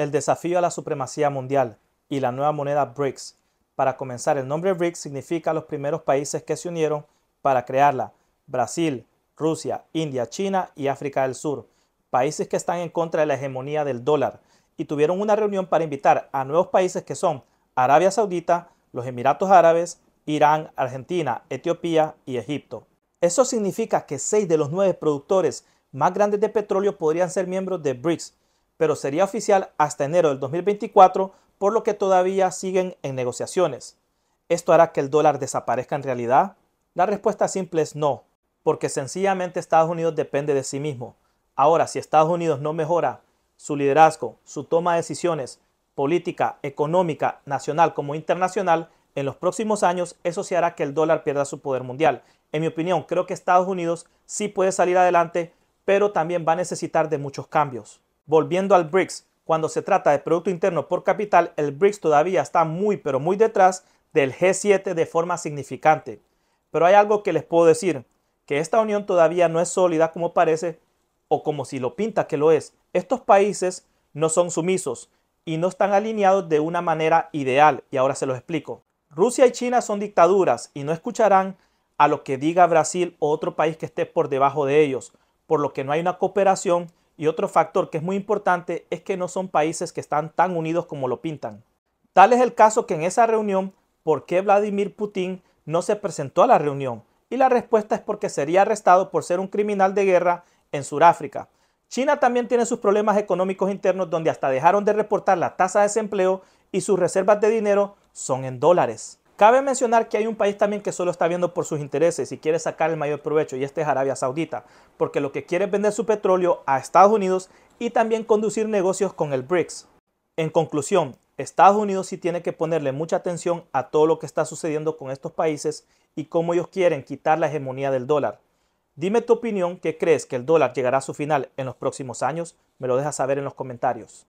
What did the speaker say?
El desafío a la supremacía mundial y la nueva moneda BRICS. Para comenzar, el nombre BRICS significa los primeros países que se unieron para crearla. Brasil, Rusia, India, China y África del Sur. Países que están en contra de la hegemonía del dólar. Y tuvieron una reunión para invitar a nuevos países que son Arabia Saudita, los Emiratos Árabes, Irán, Argentina, Etiopía y Egipto. Eso significa que seis de los nueve productores más grandes de petróleo podrían ser miembros de BRICS, pero sería oficial hasta enero del 2024, por lo que todavía siguen en negociaciones. ¿Esto hará que el dólar desaparezca en realidad? La respuesta simple es no, porque sencillamente Estados Unidos depende de sí mismo. Ahora, si Estados Unidos no mejora su liderazgo, su toma de decisiones, política, económica, nacional como internacional, en los próximos años eso sí hará que el dólar pierda su poder mundial. En mi opinión, creo que Estados Unidos sí puede salir adelante, pero también va a necesitar de muchos cambios. Volviendo al BRICS, cuando se trata de Producto Interno por Capital, el BRICS todavía está muy pero muy detrás del G7 de forma significante. Pero hay algo que les puedo decir, que esta unión todavía no es sólida como parece o como si lo pinta que lo es. Estos países no son sumisos y no están alineados de una manera ideal, y ahora se los explico. Rusia y China son dictaduras y no escucharán a lo que diga Brasil o otro país que esté por debajo de ellos, por lo que no hay una cooperación y otro factor que es muy importante es que no son países que están tan unidos como lo pintan. Tal es el caso que en esa reunión, ¿por qué Vladimir Putin no se presentó a la reunión? Y la respuesta es porque sería arrestado por ser un criminal de guerra en Sudáfrica. China también tiene sus problemas económicos internos donde hasta dejaron de reportar la tasa de desempleo y sus reservas de dinero son en dólares. Cabe mencionar que hay un país también que solo está viendo por sus intereses y quiere sacar el mayor provecho, y este es Arabia Saudita, porque lo que quiere es vender su petróleo a Estados Unidos y también conducir negocios con el BRICS. En conclusión, Estados Unidos sí tiene que ponerle mucha atención a todo lo que está sucediendo con estos países y cómo ellos quieren quitar la hegemonía del dólar. Dime tu opinión, ¿qué crees que el dólar llegará a su final en los próximos años? Me lo dejas saber en los comentarios.